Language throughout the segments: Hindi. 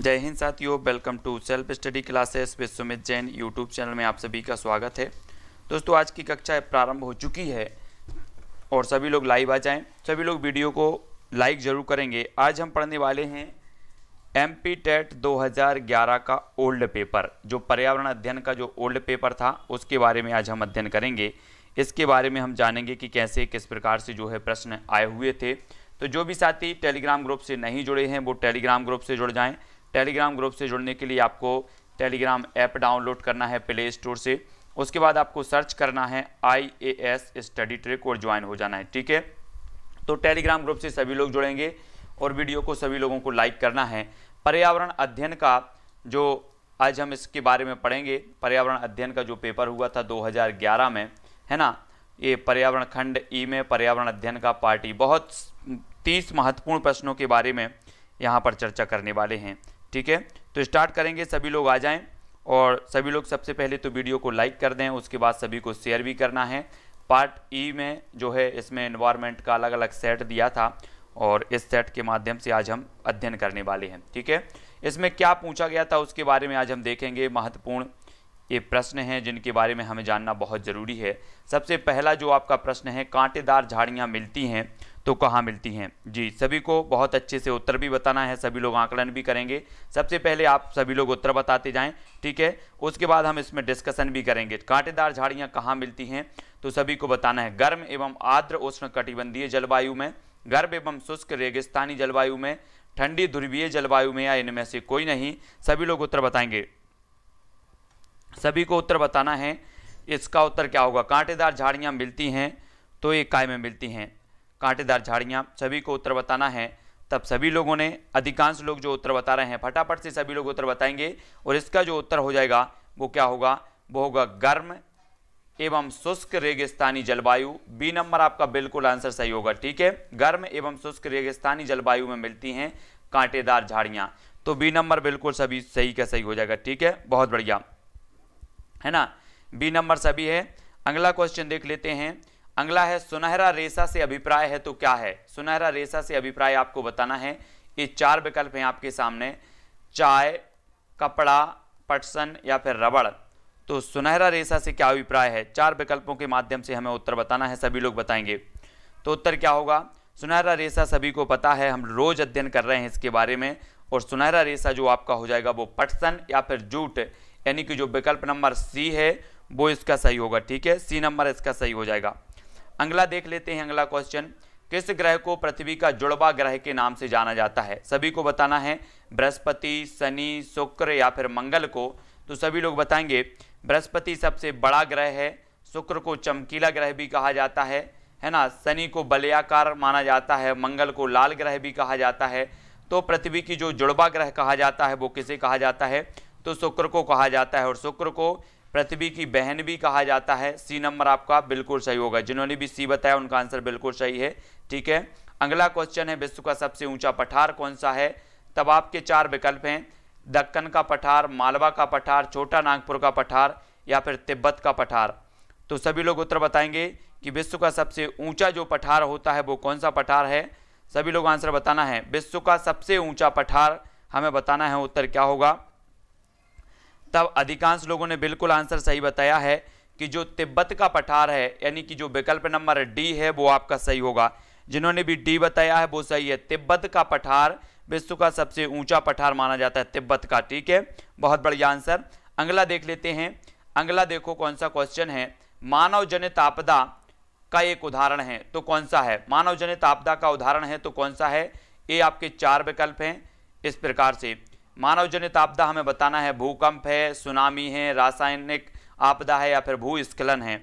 जय हिंद साथियों welcome to self study classes with Sumit Jain YouTube channel में आप सभी का स्वागत है दोस्तों आज की कक्षा प्रारंभ हो चुकी है और सभी लोग लाइव आ जाएं सभी लोग वीडियो को लाइक ज़रूर करेंगे आज हम पढ़ने वाले हैं एम पी टेट दो का ओल्ड पेपर जो पर्यावरण अध्ययन का जो ओल्ड पेपर था उसके बारे में आज हम अध्ययन करेंगे इसके बारे में हम जानेंगे कि कैसे किस प्रकार से जो है प्रश्न आए हुए थे तो जो भी साथी टेलीग्राम ग्रुप से नहीं जुड़े हैं वो टेलीग्राम ग्रुप से जुड़ जाएं टेलीग्राम ग्रुप से जुड़ने के लिए आपको टेलीग्राम ऐप डाउनलोड करना है प्ले स्टोर से उसके बाद आपको सर्च करना है I A S study trick और ज्वाइन हो जाना है ठीक है तो टेलीग्राम ग्रुप से सभी लोग जुड़ेंगे और वीडियो को सभी लोगों को लाइक करना है पर्यावरण अध्ययन का जो आज हम इसके बारे में पढ़ेंगे पर्यावरण अध्ययन का जो पेपर हुआ था 2011 में है ना ये पर्यावरण खंड ई में पर्यावरण अध्ययन का पार्टी बहुत तीस महत्वपूर्ण प्रश्नों के बारे में यहाँ पर चर्चा करने वाले हैं ठीक है तो स्टार्ट करेंगे सभी लोग आ जाएं और सभी लोग सबसे पहले तो वीडियो को लाइक कर दें उसके बाद सभी को शेयर भी करना है पार्ट ई e में जो है इसमें इन्वायरमेंट का अलग अलग सेट दिया था और इस सेट के माध्यम से आज हम अध्ययन करने वाले हैं ठीक है इसमें क्या पूछा गया था उसके बारे में आज हम देखेंगे महत्वपूर्ण ये प्रश्न हैं जिनके बारे में हमें जानना बहुत ज़रूरी है सबसे पहला जो आपका प्रश्न है कांटेदार झाड़ियाँ मिलती हैं तो कहाँ मिलती हैं जी सभी को बहुत अच्छे से उत्तर भी बताना है सभी लोग आंकलन भी करेंगे सबसे पहले आप सभी लोग उत्तर बताते जाएं ठीक है उसके बाद हम इसमें डिस्कशन भी करेंगे कांटेदार झाड़ियाँ कहाँ मिलती हैं तो सभी को बताना है गर्म एवं आर्द्र उष्ण कटिबंधीय जलवायु में गर्म एवं शुष्क रेगिस्तानी जलवायु में ठंडी ध्रुवीय जलवायु में या इनमें से कोई नहीं सभी लोग उत्तर बताएंगे सभी को उत्तर बताना है इसका उत्तर क्या होगा कांटेदार झाड़ियाँ मिलती हैं तो ये काय में मिलती हैं कांटेदार झाड़ियाँ सभी को उत्तर बताना है तब सभी लोगों ने अधिकांश लोग जो उत्तर बता रहे हैं फटाफट से सभी लोग उत्तर बताएंगे और इसका जो उत्तर हो जाएगा वो क्या होगा वो होगा गर्म एवं शुष्क रेगिस्तानी जलवायु बी नंबर आपका बिल्कुल आंसर सही होगा ठीक है गर्म एवं शुष्क रेगिस्तानी जलवायु में मिलती हैं कांटेदार झाड़ियाँ तो बी नंबर बिल्कुल सभी सही का सही हो जाएगा ठीक है बहुत बढ़िया है ना बी नंबर सभी है अगला क्वेश्चन देख लेते हैं अगला है सुनहरा रेशा से अभिप्राय है तो क्या है सुनहरा रेशा से अभिप्राय आपको बताना है ये चार विकल्प हैं आपके सामने चाय कपड़ा पटसन या फिर रबड़ तो सुनहरा रेशा से क्या अभिप्राय है चार विकल्पों के माध्यम से हमें उत्तर बताना है सभी लोग बताएंगे तो उत्तर क्या होगा सुनहरा रेशा सभी को पता है हम रोज अध्ययन कर रहे हैं इसके बारे में और सुनहरा रेशा जो आपका हो जाएगा वो पटसन या फिर जूट यानी कि जो विकल्प नंबर सी है वो इसका सही होगा ठीक है सी नंबर इसका सही हो जाएगा अगला देख लेते हैं अगला क्वेश्चन किस ग्रह को पृथ्वी का जुड़वा ग्रह के नाम से जाना जाता है सभी को बताना है बृहस्पति शनि शुक्र या फिर मंगल को तो सभी लोग बताएंगे बृहस्पति सबसे बड़ा ग्रह है शुक्र को चमकीला ग्रह भी कहा जाता है है ना शनि को बलयाकार माना जाता है मंगल को लाल ग्रह भी कहा जाता है तो पृथ्वी की जो जुड़वा ग्रह कहा जाता है वो किसे कहा जाता है तो शुक्र को कहा जाता है और शुक्र को पृथ्वी की बहन भी कहा जाता है सी नंबर आपका बिल्कुल सही होगा जिन्होंने भी सी बताया उनका आंसर बिल्कुल सही है ठीक है अगला क्वेश्चन है विश्व का सबसे ऊंचा पठार कौन सा है तब आपके चार विकल्प हैं दक्कन का पठार मालवा का पठार छोटा नागपुर का पठार या फिर तिब्बत का पठार तो सभी लोग उत्तर बताएंगे कि विश्व का सबसे ऊंचा जो पठार होता है वो कौन सा पठार है सभी लोग आंसर बताना है विश्व का सबसे ऊंचा पठार हमें बताना है उत्तर क्या होगा तब अधिकांश लोगों ने बिल्कुल आंसर सही बताया है कि जो तिब्बत का पठार है यानी कि जो विकल्प नंबर डी है वो आपका सही होगा जिन्होंने भी डी बताया है वो सही है तिब्बत का पठार विश्व का सबसे ऊंचा पठार माना जाता है तिब्बत का ठीक है बहुत बढ़िया आंसर अगला देख लेते हैं अगला देखो कौन सा क्वेश्चन है मानव जनित आपदा का एक उदाहरण है तो कौन सा है मानव जनित आपदा का उदाहरण है तो कौन सा है ये आपके चार विकल्प हैं इस प्रकार से मानव जनित आपदा हमें बताना है भूकंप है सुनामी है रासायनिक आपदा है या फिर भूस्खलन है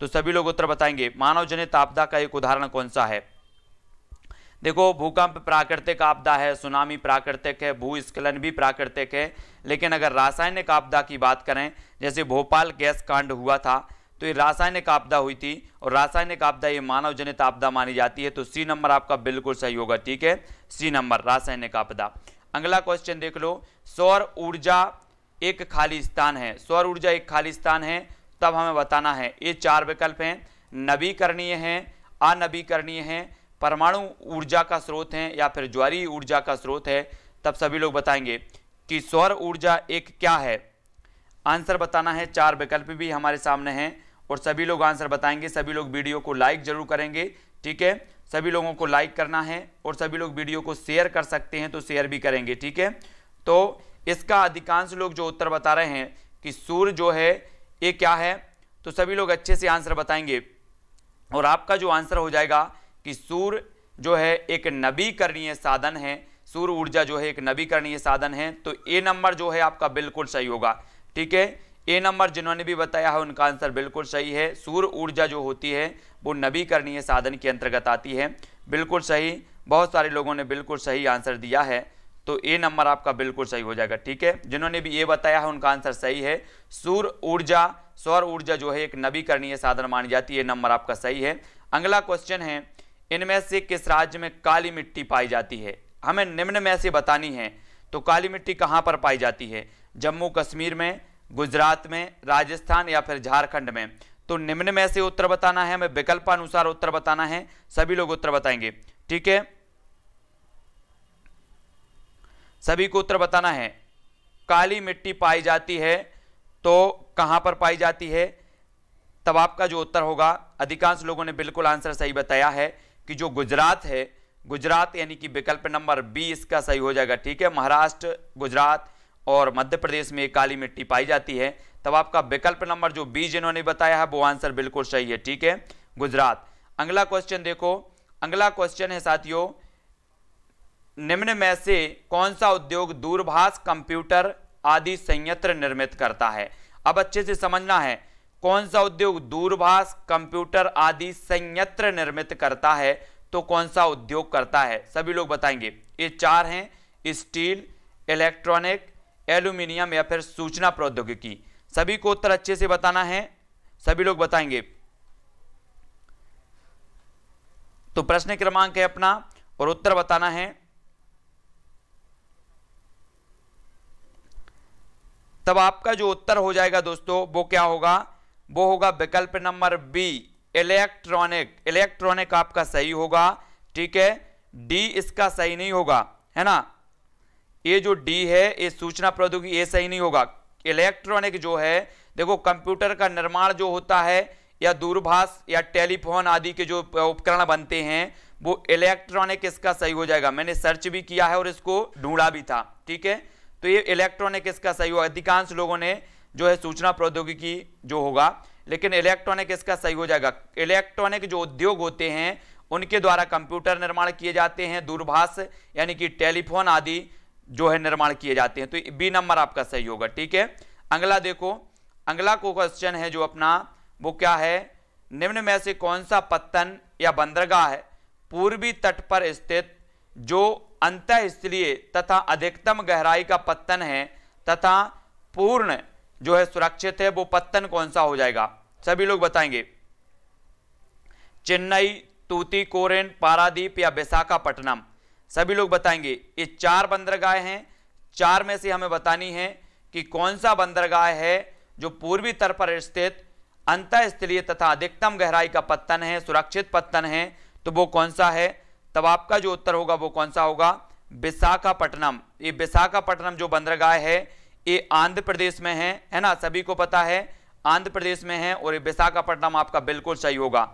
तो सभी लोग उत्तर बताएंगे मानव जनित आपदा का एक उदाहरण कौन सा है देखो भूकंप प्राकृतिक आपदा है सुनामी प्राकृतिक है भूस्खलन भी प्राकृतिक है लेकिन अगर रासायनिक आपदा की बात करें जैसे भोपाल गैस कांड हुआ था तो ये रासायनिक आपदा हुई थी और रासायनिक आपदा ये मानव जनित आपदा मानी जाती है तो सी नंबर आपका बिल्कुल सही होगा ठीक है सी नंबर रासायनिक आपदा अगला क्वेश्चन देख लो सौर ऊर्जा एक खाली स्थान है सौर ऊर्जा एक खाली स्थान है तब हमें बताना है ये चार विकल्प हैं नवीकरणीय हैं अनवीकरणीय हैं परमाणु ऊर्जा का स्रोत है या फिर ज्वारी ऊर्जा का स्रोत है तब सभी लोग बताएंगे कि सौर ऊर्जा एक क्या है आंसर बताना है चार विकल्प भी हमारे सामने हैं और सभी लोग आंसर बताएंगे सभी लोग वीडियो को लाइक जरूर करेंगे ठीक है सभी लोगों को लाइक करना है और सभी लोग वीडियो को शेयर कर सकते हैं तो शेयर भी करेंगे ठीक है तो इसका अधिकांश लोग जो उत्तर बता रहे हैं कि सूर्य जो है ये क्या है तो सभी लोग अच्छे से आंसर बताएंगे और आपका जो आंसर हो जाएगा कि सूर्य जो है एक नवीकरणीय साधन है सूर्य ऊर्जा जो है एक नवीकरणीय साधन है तो ए नंबर जो है आपका बिल्कुल सही होगा ठीक है ए नंबर जिन्होंने भी बताया है उनका आंसर बिल्कुल सही है सूर्य ऊर्जा जो होती है वो नवीकरणीय साधन के अंतर्गत आती है बिल्कुल सही बहुत सारे लोगों ने बिल्कुल सही आंसर दिया है तो ए नंबर आपका बिल्कुल सही हो जाएगा ठीक है जिन्होंने भी ये बताया है उनका आंसर सही है सूर्य ऊर्जा सौर ऊर्जा जो है एक नवीकरणीय साधन मानी जाती है नंबर आपका सही है अगला क्वेश्चन है इनमें से किस राज्य में काली मिट्टी पाई जाती है हमें निम्न में से बतानी है तो काली मिट्टी कहाँ पर पाई जाती है जम्मू कश्मीर में गुजरात में राजस्थान या फिर झारखंड में तो निम्न में से उत्तर बताना है हमें विकल्पानुसार उत्तर बताना है सभी लोग उत्तर बताएंगे ठीक है सभी को उत्तर बताना है काली मिट्टी पाई जाती है तो कहां पर पाई जाती है तब आपका जो उत्तर होगा अधिकांश लोगों ने बिल्कुल आंसर सही बताया है कि जो गुजरात है गुजरात यानी कि विकल्प नंबर बी इसका सही हो जाएगा ठीक है महाराष्ट्र गुजरात और मध्य प्रदेश में काली मिट्टी पाई जाती है तब आपका विकल्प नंबर जो बी जिन्होंने बताया है वो आंसर बिल्कुल सही है ठीक है गुजरात अगला क्वेश्चन देखो अगला क्वेश्चन है साथियों निम्न में से कौन सा उद्योग दूरभाष कंप्यूटर आदि संयंत्र निर्मित करता है अब अच्छे से समझना है कौन सा उद्योग दूरभाष कंप्यूटर आदि संयंत्र निर्मित करता है तो कौन सा उद्योग करता है सभी लोग बताएंगे ये चार हैं स्टील इलेक्ट्रॉनिक एल्यूमिनियम या फिर सूचना प्रौद्योगिकी सभी को उत्तर अच्छे से बताना है सभी लोग बताएंगे तो प्रश्न क्रमांक है अपना और उत्तर बताना है तब आपका जो उत्तर हो जाएगा दोस्तों वो क्या होगा वो होगा विकल्प नंबर बी इलेक्ट्रॉनिक इलेक्ट्रॉनिक आपका सही होगा ठीक है डी इसका सही नहीं होगा है ना ये जो डी है ये सूचना प्रौद्योगिकी ये सही नहीं होगा इलेक्ट्रॉनिक जो है देखो कंप्यूटर का निर्माण जो होता है या दूरभाष या टेलीफोन आदि के जो उपकरण बनते हैं वो इलेक्ट्रॉनिक इसका सही हो जाएगा मैंने सर्च भी किया है और इसको ढूंढा भी था ठीक है तो ये इलेक्ट्रॉनिक इसका सही होगा अधिकांश लोगों ने जो है सूचना प्रौद्योगिकी जो होगा लेकिन इलेक्ट्रॉनिक इसका सही हो जाएगा इलेक्ट्रॉनिक जो उद्योग होते हैं उनके द्वारा कंप्यूटर निर्माण किए जाते हैं दूरभाष यानी कि टेलीफोन आदि जो है निर्माण किए जाते हैं तो बी नंबर आपका सही होगा ठीक है अगला देखो अगला को क्वेश्चन है जो अपना वो क्या है निम्न में से कौन सा पत्तन या बंदरगाह है पूर्वी तट पर स्थित जो अंत स्थलीय तथा अधिकतम गहराई का पत्तन है तथा पूर्ण जो है सुरक्षित है वो पत्तन कौन सा हो जाएगा सभी लोग बताएंगे चेन्नई तूती कोरेन पारादीप या विशाखापट्टनम सभी लोग बताएंगे ये चार बंदरगाह हैं चार में से हमें बतानी है कि कौन सा बंदरगाह है जो पूर्वी तट पर स्थित अंतस्थलीय तथा अधिकतम गहराई का पत्तन है सुरक्षित पत्तन है तो वो कौन सा है तब आपका जो उत्तर होगा वो कौन सा होगा विशाखापट्टनम ये विशाखापट्टनम जो बंदरगाह है ये आंध्र प्रदेश में है है ना सभी को पता है आंध्र प्रदेश में है और ये विशाखापट्टनम आपका बिल्कुल सही होगा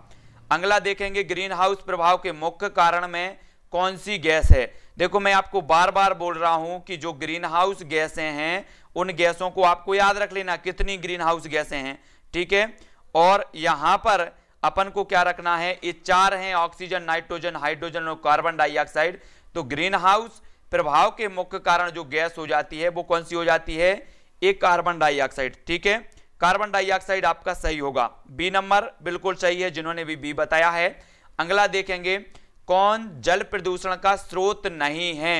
अगला देखेंगे ग्रीन हाउस प्रभाव के मुख्य कारण में कौन सी गैस है देखो मैं आपको बार बार बोल रहा हूं कि जो ग्रीन हाउस गैसें हैं उन गैसों को आपको याद रख लेना कितनी ग्रीन हाउस गैसें हैं ठीक है और यहां पर अपन को क्या रखना है ये चार हैं ऑक्सीजन नाइट्रोजन हाइड्रोजन और कार्बन डाइऑक्साइड तो ग्रीन हाउस प्रभाव के मुख्य कारण जो गैस हो जाती है वो कौन सी हो जाती है एक कार्बन डाइऑक्साइड ठीक है कार्बन डाइऑक्साइड आपका सही होगा बी नंबर बिल्कुल सही है जिन्होंने भी बी बताया है अगला देखेंगे कौन जल प्रदूषण का स्रोत नहीं है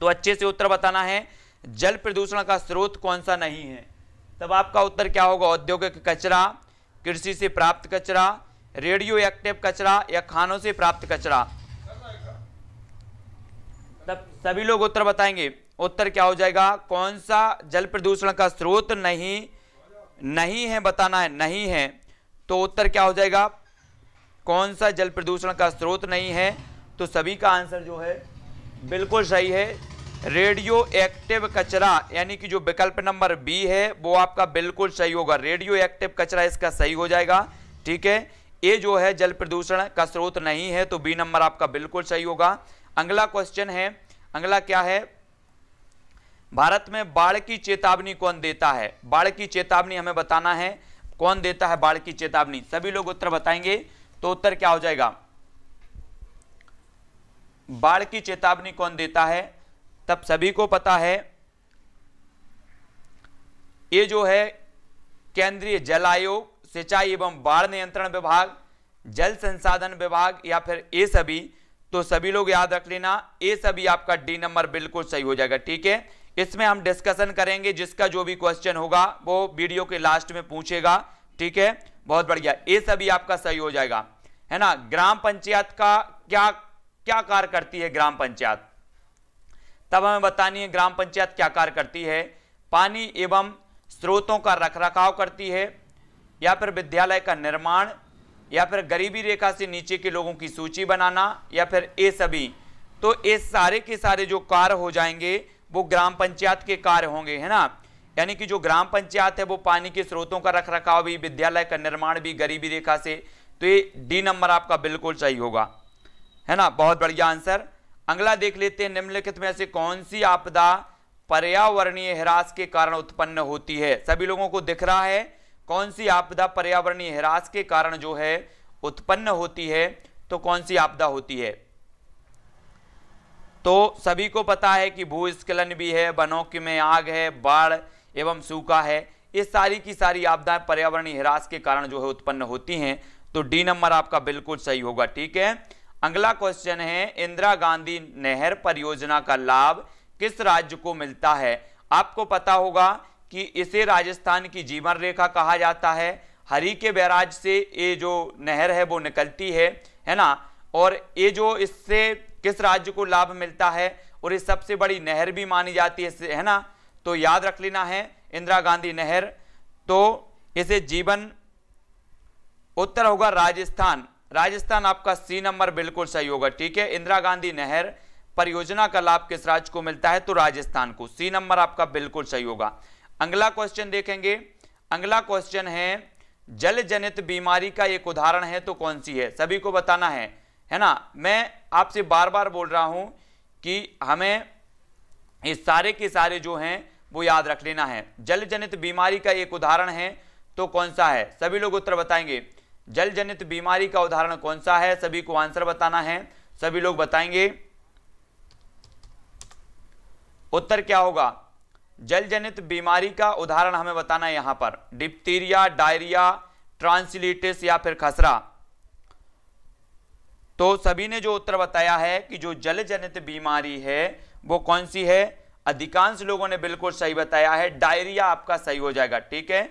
तो अच्छे से उत्तर बताना है जल प्रदूषण का स्रोत कौन सा नहीं है तब आपका उत्तर क्या होगा औद्योगिक कचरा कृषि से प्राप्त कचरा रेडियो एक्टिव कचरा या खानों से प्राप्त कचरा तब सभी लोग उत्तर बताएंगे उत्तर क्या हो जाएगा कौन सा जल प्रदूषण का स्रोत नहीं नहीं है बताना है नहीं है तो उत्तर क्या हो जाएगा कौन सा जल प्रदूषण का स्रोत नहीं है तो सभी का आंसर जो है बिल्कुल सही है रेडियो एक्टिव कचरा यानी कि जो विकल्प नंबर बी है वो आपका बिल्कुल सही होगा रेडियो एक्टिव कचरा इसका सही हो जाएगा ठीक है ए जो है जल प्रदूषण का स्रोत नहीं है तो बी नंबर आपका बिल्कुल सही होगा अगला क्वेश्चन है अगला क्या है भारत में बाढ़ की चेतावनी कौन देता है बाढ़ की चेतावनी हमें बताना है कौन देता है बाढ़ की चेतावनी सभी लोग उत्तर बताएंगे तो उत्तर क्या हो जाएगा बाढ़ की चेतावनी कौन देता है तब सभी को पता है ये जो है केंद्रीय जल आयोग सिंचाई एवं बाढ़ नियंत्रण विभाग जल संसाधन विभाग या फिर ये सभी तो सभी लोग याद रख लेना ये सभी आपका डी नंबर बिल्कुल सही हो जाएगा ठीक है इसमें हम डिस्कशन करेंगे जिसका जो भी क्वेश्चन होगा वो वीडियो के लास्ट में पूछेगा ठीक है बहुत बढ़िया ये सभी आपका सही हो जाएगा है ना ग्राम पंचायत का क्या क्या कार्य करती है ग्राम पंचायत तब हमें बतानी है ग्राम पंचायत क्या कार्य करती है पानी एवं स्रोतों का रखरखाव करती है या फिर विद्यालय का निर्माण या फिर गरीबी रेखा से नीचे के लोगों की सूची बनाना या फिर ये सभी तो ये सारे के सारे जो कार्य हो जाएंगे वो ग्राम पंचायत के कार्य होंगे है ना यानी कि जो ग्राम पंचायत है वो पानी के स्रोतों का रख रखाव भी विद्यालय का निर्माण भी गरीबी रेखा से तो ये डी नंबर आपका बिल्कुल सही होगा है ना बहुत बढ़िया आंसर अगला देख लेते हैं निम्नलिखित में से कौन सी आपदा पर्यावरणीय ह्रास के कारण उत्पन्न होती है सभी लोगों को दिख रहा है कौन सी आपदा पर्यावरणीय ह्रास के कारण जो है उत्पन्न होती है तो कौन सी आपदा होती है तो सभी को पता है कि भूस्खलन भी है वनों की में आग है बाढ़ एवं सूखा है इस सारी की सारी आपदाएं पर्यावरणीय ह्रास के कारण जो है उत्पन्न होती हैं तो डी नंबर आपका बिल्कुल सही होगा ठीक है अगला क्वेश्चन है इंदिरा गांधी नहर परियोजना का लाभ किस राज्य को मिलता है आपको पता होगा कि इसे राजस्थान की जीवन रेखा कहा जाता है हरी के बैराज से ये जो नहर है वो निकलती है है ना और ये जो इससे किस राज्य को लाभ मिलता है और ये सबसे बड़ी नहर भी मानी जाती है है ना तो याद रख लेना है इंदिरा गांधी नहर तो इसे जीवन उत्तर होगा राजस्थान राजस्थान आपका सी नंबर बिल्कुल सही होगा ठीक है इंदिरा गांधी नहर परियोजना का लाभ किस राज्य को मिलता है तो राजस्थान को सी नंबर आपका बिल्कुल सही होगा अगला क्वेश्चन देखेंगे अगला क्वेश्चन है जल जनित बीमारी का एक उदाहरण है तो कौन सी है सभी को बताना है है ना मैं आपसे बार बार बोल रहा हूं कि हमें ये सारे के सारे जो हैं वो याद रख लेना है जल जनित बीमारी का एक उदाहरण है तो कौन सा है सभी लोग उत्तर बताएंगे जल जनित बीमारी का उदाहरण कौन सा है सभी को आंसर बताना है सभी लोग बताएंगे उत्तर क्या होगा जल जनित बीमारी का उदाहरण हमें बताना है यहां पर डिप्टीरिया डायरिया ट्रांसिलिटिस या फिर खसरा तो सभी ने जो उत्तर बताया है कि जो जल जनित बीमारी है वो कौन सी है अधिकांश लोगों ने बिल्कुल सही बताया है डायरिया आपका सही हो जाएगा ठीक है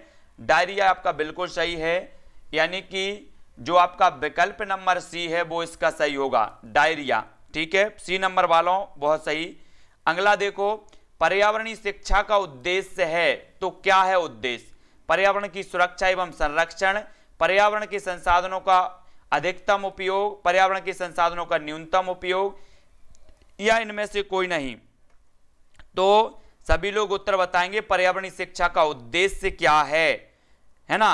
डायरिया आपका बिल्कुल सही है यानी कि जो आपका विकल्प नंबर सी है वो इसका सही होगा डायरिया ठीक है सी नंबर वालों बहुत सही अगला देखो पर्यावरणीय शिक्षा का उद्देश्य है तो क्या है उद्देश्य पर्यावरण की सुरक्षा एवं संरक्षण पर्यावरण के संसाधनों का अधिकतम उपयोग पर्यावरण के संसाधनों का न्यूनतम उपयोग या इनमें से कोई नहीं तो सभी लोग उत्तर बताएंगे पर्यावरणीय शिक्षा का उद्देश्य क्या है है ना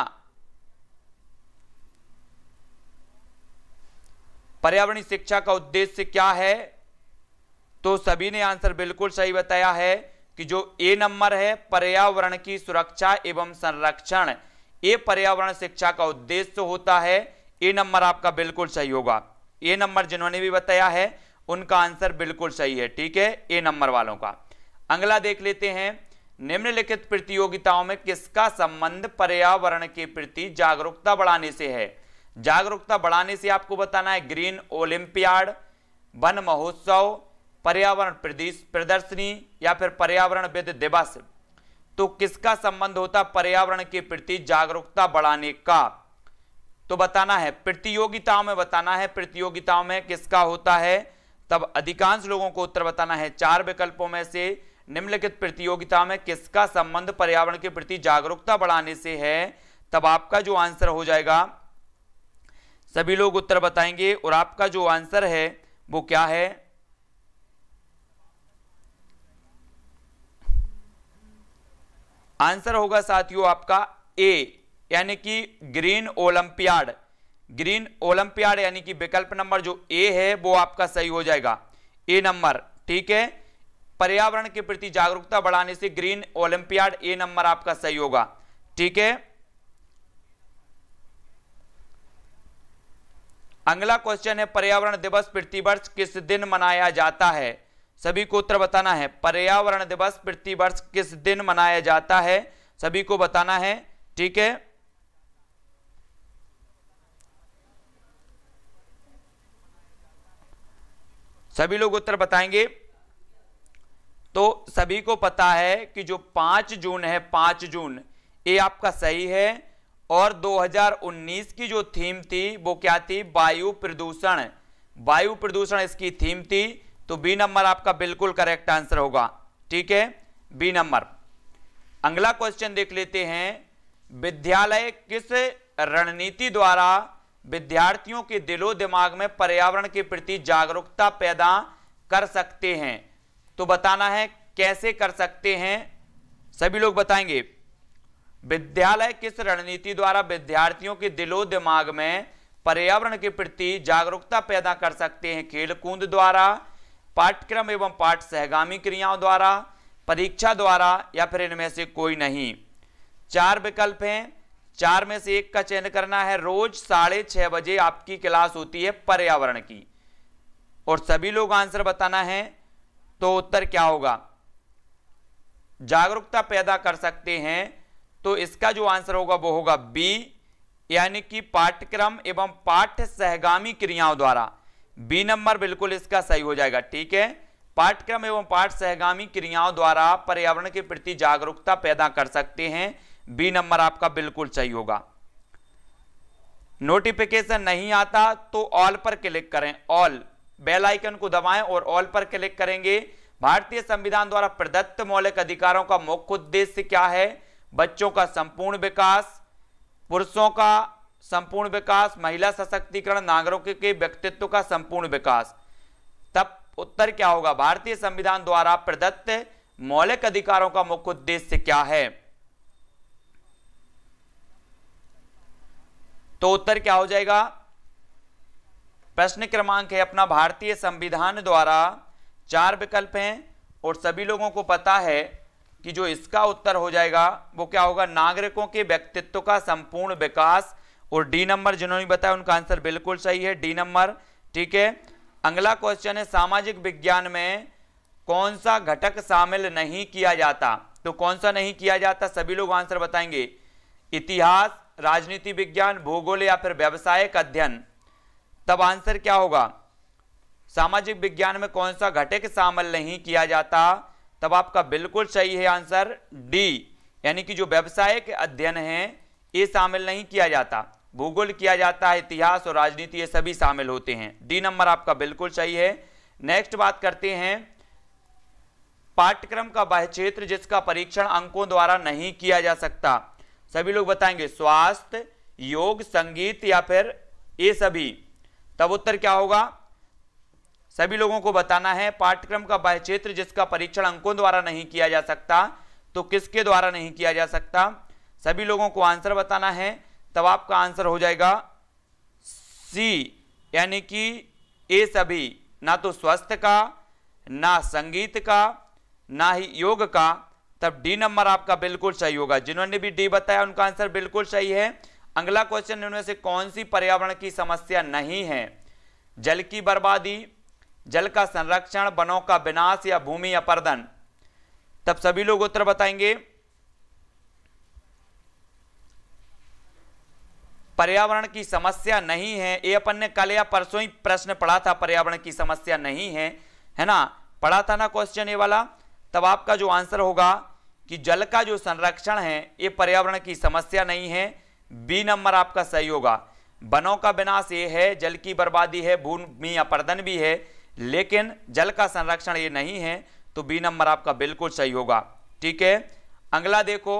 पर्यावरण शिक्षा का उद्देश्य क्या है तो सभी ने आंसर बिल्कुल सही बताया है कि जो ए नंबर है पर्यावरण की सुरक्षा एवं संरक्षण ये पर्यावरण शिक्षा का उद्देश्य होता है ए नंबर आपका बिल्कुल सही होगा ए नंबर जिन्होंने भी बताया है उनका आंसर बिल्कुल सही है ठीक है ए नंबर वालों का अगला देख लेते हैं निम्नलिखित प्रतियोगिताओं में किसका संबंध पर्यावरण के प्रति जागरूकता बढ़ाने से है जागरूकता बढ़ाने से आपको बताना है ग्रीन ओलंपियाड वन महोत्सव पर्यावरण प्रदर्शनी या फिर पर्यावरण विद दिवस तो किसका संबंध होता पर्यावरण के प्रति जागरूकता बढ़ाने का तो बताना है प्रतियोगिताओं में बताना है प्रतियोगिताओं में किसका होता है तब अधिकांश लोगों को उत्तर बताना है चार विकल्पों में से निम्नलिखित प्रतियोगिता में किसका संबंध पर्यावरण के प्रति जागरूकता बढ़ाने से है तब आपका जो आंसर हो जाएगा सभी लोग उत्तर बताएंगे और आपका जो आंसर है वो क्या है आंसर होगा साथियों आपका ए यानी कि ग्रीन ओलंपियाड ग्रीन ओलंपियाड यानी कि विकल्प नंबर जो ए है वो आपका सही हो जाएगा ए नंबर ठीक है पर्यावरण के प्रति जागरूकता बढ़ाने से ग्रीन ओलंपियाड ए नंबर आपका सही होगा ठीक है अगला क्वेश्चन है पर्यावरण दिवस प्रतिवर्ष किस दिन मनाया जाता है सभी को उत्तर बताना है पर्यावरण दिवस प्रतिवर्ष किस दिन मनाया जाता है सभी को बताना है ठीक है सभी लोग उत्तर बताएंगे तो सभी को पता है कि जो पांच जून है पांच जून ये आपका सही है और 2019 की जो थीम थी वो क्या थी वायु प्रदूषण वायु प्रदूषण इसकी थीम थी तो बी नंबर आपका बिल्कुल करेक्ट आंसर होगा ठीक है बी नंबर अगला क्वेश्चन देख लेते हैं विद्यालय किस रणनीति द्वारा विद्यार्थियों के दिलो दिमाग में पर्यावरण के प्रति जागरूकता पैदा कर सकते हैं तो बताना है कैसे कर सकते हैं सभी लोग बताएंगे विद्यालय किस रणनीति द्वारा विद्यार्थियों के दिलो दिमाग में पर्यावरण के प्रति जागरूकता पैदा कर सकते हैं खेलकूद द्वारा पाठ्यक्रम एवं पाठ सहगामी क्रियाओं द्वारा परीक्षा द्वारा या फिर इनमें से कोई नहीं चार विकल्प हैं चार में से एक का चयन करना है रोज साढ़े छह बजे आपकी क्लास होती है पर्यावरण की और सभी लोग आंसर बताना है तो उत्तर क्या होगा जागरूकता पैदा कर सकते हैं तो इसका जो आंसर होगा वो होगा बी यानी कि पाठ्यक्रम एवं पाठ्य सहगामी क्रियाओं द्वारा बी नंबर बिल्कुल इसका सही हो जाएगा ठीक है पाठ्यक्रम एवं पाठ सहगामी क्रियाओं द्वारा पर्यावरण के प्रति जागरूकता पैदा कर सकते हैं बी नंबर आपका बिल्कुल सही होगा नोटिफिकेशन नहीं आता तो ऑल पर क्लिक करें ऑल बेल आइकन को दबाएं और ऑल पर क्लिक करेंगे भारतीय संविधान द्वारा प्रदत्त मौलिक अधिकारों का मुख्य उद्देश्य क्या है बच्चों का संपूर्ण विकास पुरुषों का संपूर्ण विकास महिला सशक्तिकरण नागरिकों के व्यक्तित्व का संपूर्ण विकास तब उत्तर क्या होगा भारतीय संविधान द्वारा प्रदत्त मौलिक अधिकारों का मुख्य उद्देश्य क्या है तो उत्तर क्या हो जाएगा प्रश्न क्रमांक है अपना भारतीय संविधान द्वारा चार विकल्प हैं और सभी लोगों को पता है कि जो इसका उत्तर हो जाएगा वो क्या होगा नागरिकों के व्यक्तित्व का संपूर्ण विकास और डी नंबर जिन्होंने बताया उनका आंसर बिल्कुल सही है डी नंबर ठीक है अगला क्वेश्चन है सामाजिक विज्ञान में कौन सा घटक शामिल नहीं किया जाता तो कौन सा नहीं किया जाता सभी लोग आंसर बताएंगे इतिहास राजनीति विज्ञान भूगोल या फिर व्यावसायिक अध्ययन तब आंसर क्या होगा सामाजिक विज्ञान में कौन सा घटक शामिल नहीं किया जाता तब आपका बिल्कुल सही है आंसर डी यानी कि जो व्यवसायिक अध्ययन है ये शामिल नहीं किया जाता भूगोल किया जाता है इतिहास और राजनीति ये सभी शामिल होते हैं डी नंबर आपका बिल्कुल सही है नेक्स्ट बात करते हैं पाठ्यक्रम का वह क्षेत्र जिसका परीक्षण अंकों द्वारा नहीं किया जा सकता सभी लोग बताएंगे स्वास्थ्य योग संगीत या फिर ये सभी तब उत्तर क्या होगा सभी लोगों को बताना है पाठ्यक्रम का वह क्षेत्र जिसका परीक्षण अंकों द्वारा नहीं किया जा सकता तो किसके द्वारा नहीं किया जा सकता सभी लोगों को आंसर बताना है तब आपका आंसर हो जाएगा सी यानी कि ए सभी ना तो स्वास्थ्य का ना संगीत का ना ही योग का तब डी नंबर आपका बिल्कुल सही होगा जिन्होंने भी डी बताया उनका आंसर बिल्कुल सही है अगला क्वेश्चन इनमें से कौन सी पर्यावरण की समस्या नहीं है जल की बर्बादी जल का संरक्षण वनों का विनाश या भूमि अपर्दन तब सभी लोग उत्तर बताएंगे पर्यावरण की समस्या नहीं है ये अपन ने कल या परसों ही प्रश्न पढ़ा था पर्यावरण की समस्या नहीं है है ना पढ़ा था ना क्वेश्चन ये वाला तब आपका जो आंसर होगा कि जल का जो संरक्षण है ये पर्यावरण की समस्या नहीं है बी नंबर आपका सही होगा वनों का विनाश ये है जल की बर्बादी है भूमि अपर्दन भी है लेकिन जल का संरक्षण ये नहीं है तो बी नंबर आपका बिल्कुल सही होगा ठीक है अगला देखो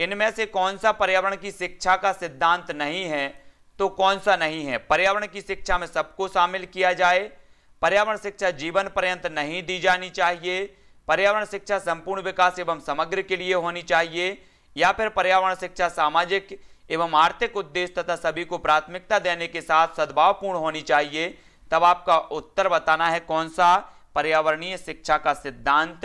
इनमें से कौन सा पर्यावरण की शिक्षा का सिद्धांत नहीं है तो कौन सा नहीं है पर्यावरण की शिक्षा में सबको शामिल किया जाए पर्यावरण शिक्षा जीवन पर्यंत नहीं दी जानी चाहिए पर्यावरण शिक्षा संपूर्ण विकास एवं समग्र के लिए होनी चाहिए या फिर पर्यावरण शिक्षा सामाजिक एवं आर्थिक उद्देश्य तथा सभी को प्राथमिकता देने के साथ सद्भावपूर्ण होनी चाहिए तब आपका उत्तर बताना है कौन सा पर्यावरणीय शिक्षा का सिद्धांत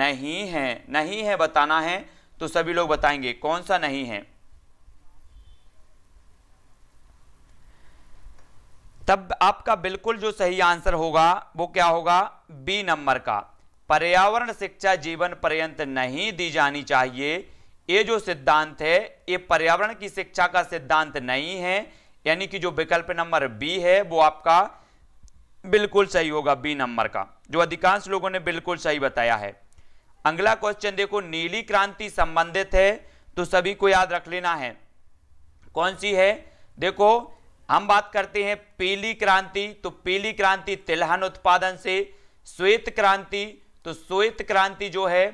नहीं है नहीं है बताना है तो सभी लोग बताएंगे कौन सा नहीं है तब आपका बिल्कुल जो सही आंसर होगा वो क्या होगा बी नंबर का पर्यावरण शिक्षा जीवन पर्यंत नहीं दी जानी चाहिए ये जो सिद्धांत है ये पर्यावरण की शिक्षा का सिद्धांत नहीं है यानी कि जो विकल्प नंबर बी है वो आपका बिल्कुल सही होगा बी नंबर का जो अधिकांश लोगों ने बिल्कुल सही बताया है अगला क्वेश्चन देखो नीली क्रांति संबंधित है तो सभी को याद रख लेना है कौन सी है देखो हम बात करते हैं पीली क्रांति तो पीली क्रांति तिलहन उत्पादन से श्वेत क्रांति तो श्वेत क्रांति जो है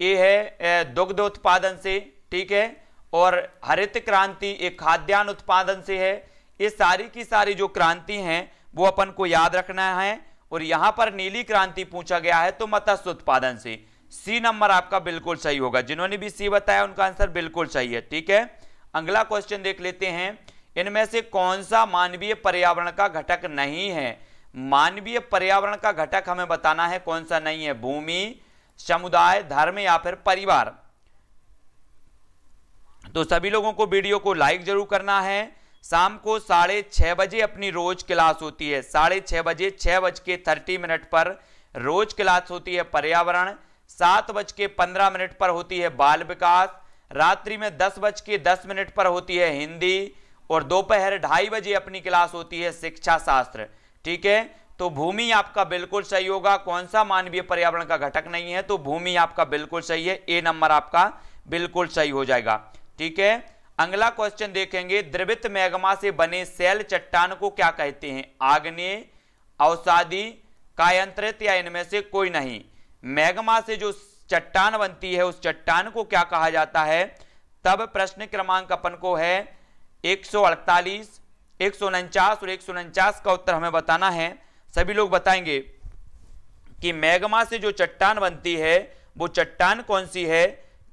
ये है दुग्ध उत्पादन से ठीक है और हरित क्रांति ये खाद्यान्न उत्पादन से है ये सारी की सारी जो क्रांति हैं वो अपन को याद रखना है और यहां पर नीली क्रांति पूछा गया है तो मत्स्य उत्पादन से सी नंबर आपका बिल्कुल सही होगा जिन्होंने भी सी बताया उनका आंसर बिल्कुल सही है ठीक है अगला क्वेश्चन देख लेते हैं इनमें से कौन सा मानवीय पर्यावरण का घटक नहीं है मानवीय पर्यावरण का घटक हमें बताना है कौन सा नहीं है भूमि समुदाय धर्म या फिर परिवार तो सभी लोगों को वीडियो को लाइक जरूर करना है शाम को साढ़े छः बजे अपनी रोज क्लास होती है साढ़े छः बजे छः बज के थर्टी मिनट पर रोज क्लास होती है पर्यावरण सात बज के पंद्रह मिनट पर होती है बाल विकास रात्रि में दस बज के दस मिनट पर होती है हिंदी और दोपहर ढाई बजे अपनी क्लास होती है शिक्षा शास्त्र ठीक है तो भूमि आपका बिल्कुल सही होगा कौन सा मानवीय पर्यावरण का घटक नहीं है तो भूमि आपका बिल्कुल सही है ए नंबर आपका बिल्कुल सही हो जाएगा ठीक है अगला क्वेश्चन देखेंगे द्रवित मैग्मा से बने सेल चट्टान को क्या कहते हैं आग्ने अवसादी कायंत्रित या इनमें से कोई नहीं मैग्मा से जो चट्टान बनती है उस चट्टान को क्या कहा जाता है तब प्रश्न क्रमांक अपन को है एक सौ अड़तालीस एक सौ उनचास और एक सौ उनचास का उत्तर हमें बताना है सभी लोग बताएंगे कि मैग्मा से जो चट्टान बनती है वो चट्टान कौन सी है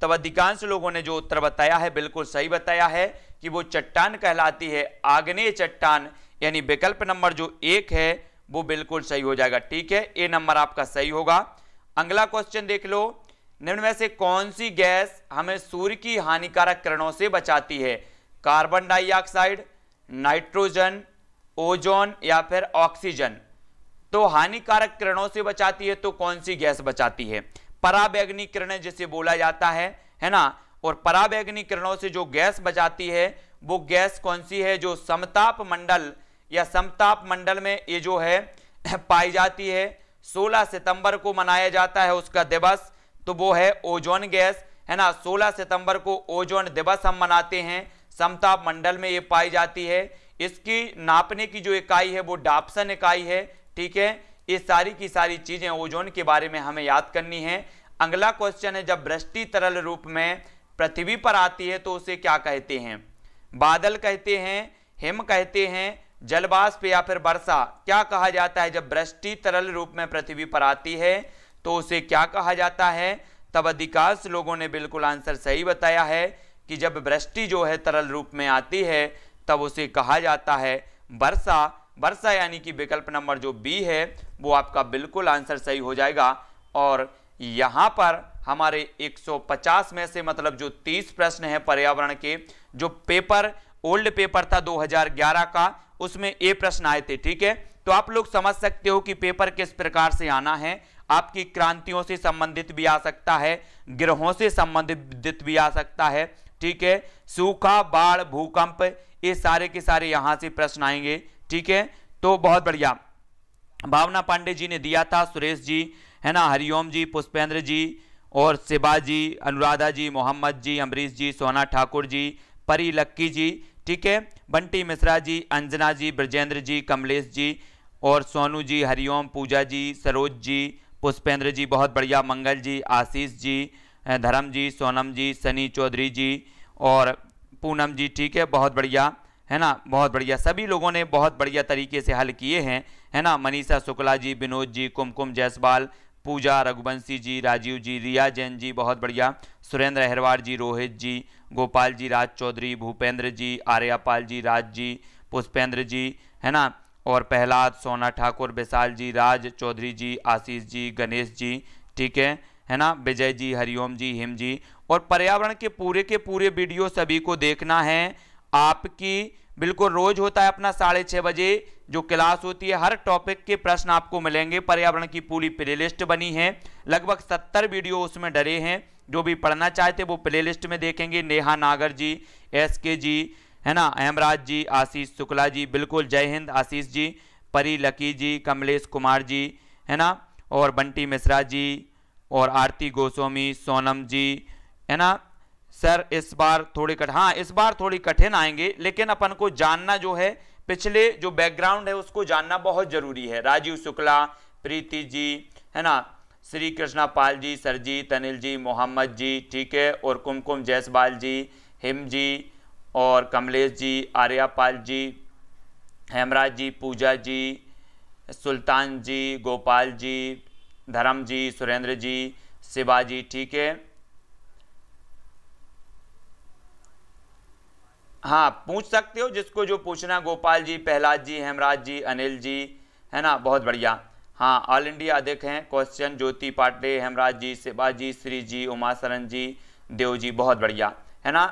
तब अधिकांश लोगों ने जो उत्तर बताया है बिल्कुल सही बताया है कि वो चट्टान कहलाती है आग्नेय चट्टान यानी विकल्प नंबर जो एक है वो बिल्कुल सही हो जाएगा ठीक है ए नंबर आपका सही होगा अगला क्वेश्चन देख लो निम्न में से कौन सी गैस हमें सूर्य की हानिकारक किरणों से बचाती है कार्बन डाइऑक्साइड नाइट्रोजन ओजोन या फिर ऑक्सीजन तो हानिकारक किरणों से बचाती है तो कौन सी गैस बचाती है पराबैग्नी किरणें जिसे बोला जाता है है ना और पराबैग्नी किरणों से जो गैस बचाती है वो गैस कौन सी है जो समताप मंडल या समताप मंडल में ये जो है पाई जाती है 16 सितंबर को मनाया जाता है उसका दिवस तो वो है ओजोन गैस है ना 16 सितंबर को ओजोन दिवस हम मनाते हैं समताप मंडल में ये पाई जाती है इसकी नापने की जो इकाई है वो डापसन इकाई है ठीक है ये सारी की सारी चीज़ें ओजोन के बारे में हमें याद करनी है अगला क्वेश्चन है जब वृष्टि तरल रूप में पृथ्वी पर आती है तो उसे क्या कहते हैं बादल कहते हैं हिम कहते हैं जलवाष्प या फिर वर्षा क्या कहा जाता है जब वृष्टि तरल रूप में पृथ्वी पर आती है तो उसे क्या कहा जाता है तब अधिकांश लोगों ने बिल्कुल आंसर सही बताया है कि जब वृष्टि जो है तरल रूप में आती है तब उसे कहा जाता है वर्षा वर्षा यानी कि विकल्प नंबर जो बी है वो आपका बिल्कुल आंसर सही हो जाएगा और यहाँ पर हमारे 150 में से मतलब जो 30 प्रश्न हैं पर्यावरण के जो पेपर ओल्ड पेपर था 2011 का उसमें ये प्रश्न आए थे ठीक है तो आप लोग समझ सकते हो कि पेपर किस प्रकार से आना है आपकी क्रांतियों से संबंधित भी आ सकता है ग्रहों से संबंधित भी आ सकता है ठीक है सूखा बाढ़ भूकंप ये सारे के सारे यहाँ से प्रश्न आएंगे ठीक है तो बहुत बढ़िया भावना पांडे जी ने दिया था सुरेश जी है ना हरिओम जी पुष्पेंद्र जी और शिवा जी अनुराधा जी मोहम्मद जी अमरीश जी सोना ठाकुर जी परी लक्की जी ठीक है बंटी मिश्रा जी अंजना जी ब्रजेंद्र जी कमलेश जी और सोनू जी हरिओम पूजा जी सरोज जी पुष्पेंद्र जी बहुत बढ़िया मंगल जी आशीष जी धर्म जी सोनम जी सनी चौधरी जी और पूनम जी ठीक है बहुत बढ़िया है ना बहुत बढ़िया सभी लोगों ने बहुत बढ़िया तरीके से हल किए हैं है ना मनीषा शुक्ला जी विनोद जी कुमकुम जयसवाल पूजा रघुवंशी जी राजीव जी रिया जैन जी बहुत बढ़िया सुरेंद्र अहरवार जी रोहित जी गोपाल जी राज चौधरी भूपेंद्र जी आर्यापाल जी राज जी पुष्पेंद्र जी है ना और प्रहलाद सोना ठाकुर विशाल जी राज चौधरी जी आशीष जी गणेश जी ठीक है है ना विजय जी हरिओम जी हिम जी और पर्यावरण के पूरे के पूरे वीडियो सभी को देखना है आपकी बिल्कुल रोज होता है अपना साढ़े छः बजे जो क्लास होती है हर टॉपिक के प्रश्न आपको मिलेंगे पर्यावरण की पूरी प्लेलिस्ट बनी है लगभग सत्तर वीडियो उसमें डरे हैं जो भी पढ़ना चाहते वो प्लेलिस्ट में देखेंगे नेहा नागर जी एस के जी है ना अहमराज जी आशीष शुक्ला जी बिल्कुल जय हिंद आशीष जी परी लकी जी कमलेश कुमार जी है ना और बंटी मिश्रा जी और आरती गोस्वामी सोनम जी है ना सर इस बार थोड़ी कठिन हाँ इस बार थोड़ी कठिन आएंगे लेकिन अपन को जानना जो है पिछले जो बैकग्राउंड है उसको जानना बहुत जरूरी है राजीव शुक्ला प्रीति जी है ना श्री कृष्णा पाल जी सर जी तनिल जी मोहम्मद जी ठीक है और कुमकुम जयसवाल जी हिम जी और कमलेश जी आर्या पाल जी हेमराज जी पूजा जी सुल्तान जी गोपाल जी धर्म जी सुरेंद्र जी शिवाजी ठीक है हाँ पूछ सकते हो जिसको जो पूछना गोपाल जी प्रहलाद जी हेमराज जी अनिल जी है ना बहुत बढ़िया हाँ ऑल इंडिया अधिक हैं क्वेश्चन ज्योति पाटे हेमराज जी शिवाजी श्री जी उमा सरन जी देव जी बहुत बढ़िया है ना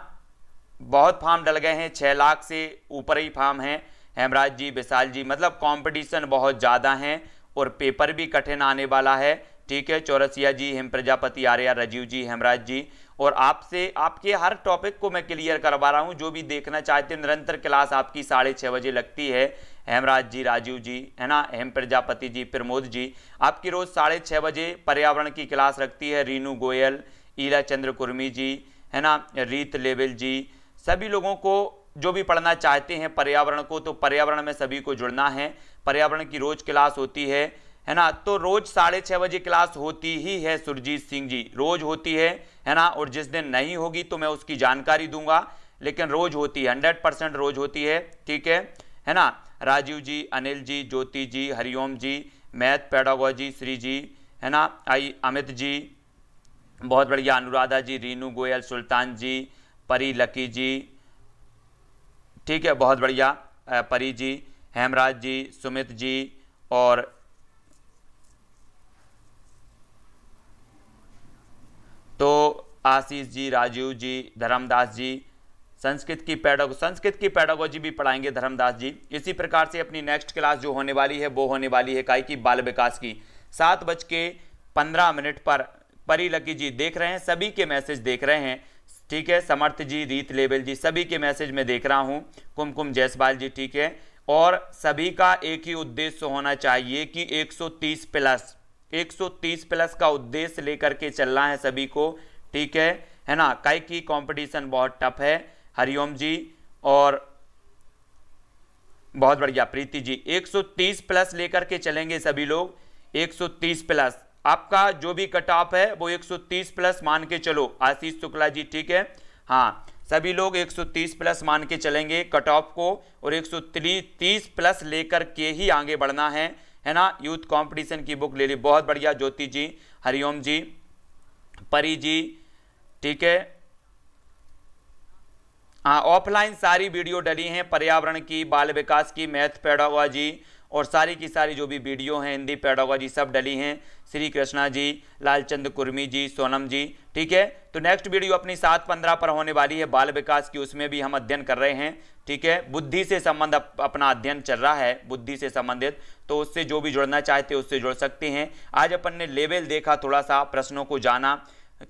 बहुत फार्म डल गए हैं छः लाख से ऊपर ही फार्म हैं हेमराज जी विशाल जी मतलब कंपटीशन बहुत ज़्यादा हैं और पेपर भी कठिन आने वाला है ठीक है चौरसिया जी हेम प्रजापति आर्या राजीव जी हेमराज जी और आपसे आपके हर टॉपिक को मैं क्लियर करवा रहा हूँ जो भी देखना चाहते हैं निरंतर क्लास आपकी साढ़े छः बजे लगती है हेमराज जी राजीव जी है ना हेम प्रजापति जी प्रमोद जी आपकी रोज़ साढ़े छः बजे पर्यावरण की क्लास लगती है रीनू गोयल ईला चंद्र कुर्मी जी है ना रीत लेवल जी सभी लोगों को जो भी पढ़ना चाहते हैं पर्यावरण को तो पर्यावरण में सभी को जुड़ना है पर्यावरण की रोज़ क्लास होती है है ना तो रोज साढ़े छः बजे क्लास होती ही है सुरजीत सिंह जी रोज होती है है ना और जिस दिन नहीं होगी तो मैं उसकी जानकारी दूंगा लेकिन रोज होती है हंड्रेड परसेंट रोज होती है ठीक है है ना राजीव जी अनिल जी ज्योति जी हरिओम जी मैथ पेडागोजी श्री जी है ना आई अमित जी बहुत बढ़िया अनुराधा जी रीनू गोयल सुल्तान जी परी लकी जी ठीक है बहुत बढ़िया परी जी हेमराज जी सुमित जी और तो आशीष जी राजीव जी धर्मदास जी संस्कृत की पैडोग संस्कृत की पैडोगोजी भी पढ़ाएंगे धर्मदास जी इसी प्रकार से अपनी नेक्स्ट क्लास जो होने वाली है वो होने वाली है काय की बाल विकास की सात बज के पंद्रह मिनट पर परी लकी जी देख रहे हैं सभी के मैसेज देख रहे हैं ठीक है समर्थ जी रीत लेबल जी सभी के मैसेज मैं देख रहा हूँ कुमकुम जयसवाल जी ठीक है और सभी का एक ही उद्देश्य होना चाहिए कि एक प्लस 130 प्लस का उद्देश्य लेकर के चलना है सभी को ठीक है है ना कई की कंपटीशन बहुत टफ है हरिओम जी और बहुत बढ़िया प्रीति जी 130 प्लस लेकर के चलेंगे सभी लोग 130 प्लस आपका जो भी कट ऑफ है वो 130 प्लस मान के चलो आशीष शुक्ला जी ठीक है हाँ सभी लोग 130 प्लस मान के चलेंगे कट ऑफ को और एक सौ प्लस लेकर के ही आगे बढ़ना है है ना यूथ कंपटीशन की बुक ले ली बहुत बढ़िया ज्योति जी हरिओम जी परी जी ठीक है हाँ ऑफलाइन सारी वीडियो डली हैं पर्यावरण की बाल विकास की मैथ जी और सारी की सारी जो भी वीडियो हैं हिंदी पेडोलॉजी सब डली हैं श्री कृष्णा जी लालचंद कुर्मी जी सोनम जी ठीक है तो नेक्स्ट वीडियो अपनी सात पंद्रह पर होने वाली है बाल विकास की उसमें भी हम अध्ययन कर रहे हैं ठीक है बुद्धि से संबंध अपना अध्ययन चल रहा है बुद्धि से संबंधित तो उससे जो भी जुड़ना चाहते हैं उससे जुड़ सकते हैं आज अपन ने लेवल देखा थोड़ा सा प्रश्नों को जाना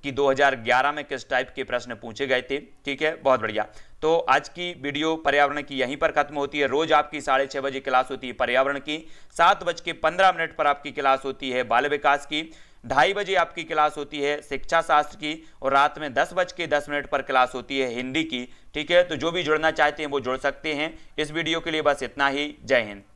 कि 2011 में किस टाइप के प्रश्न पूछे गए थे ठीक है बहुत बढ़िया तो आज की वीडियो पर्यावरण की यहीं पर खत्म होती है रोज आपकी साढ़े छः बजे क्लास होती है पर्यावरण की सात बज के पंद्रह मिनट पर आपकी क्लास होती है बाल विकास की ढाई बजे आपकी क्लास होती है शिक्षा शास्त्र की और रात में दस बज के दस मिनट पर क्लास होती है हिंदी की ठीक है तो जो भी जुड़ना चाहते हैं वो जुड़ सकते हैं इस वीडियो के लिए बस इतना ही जय हिंद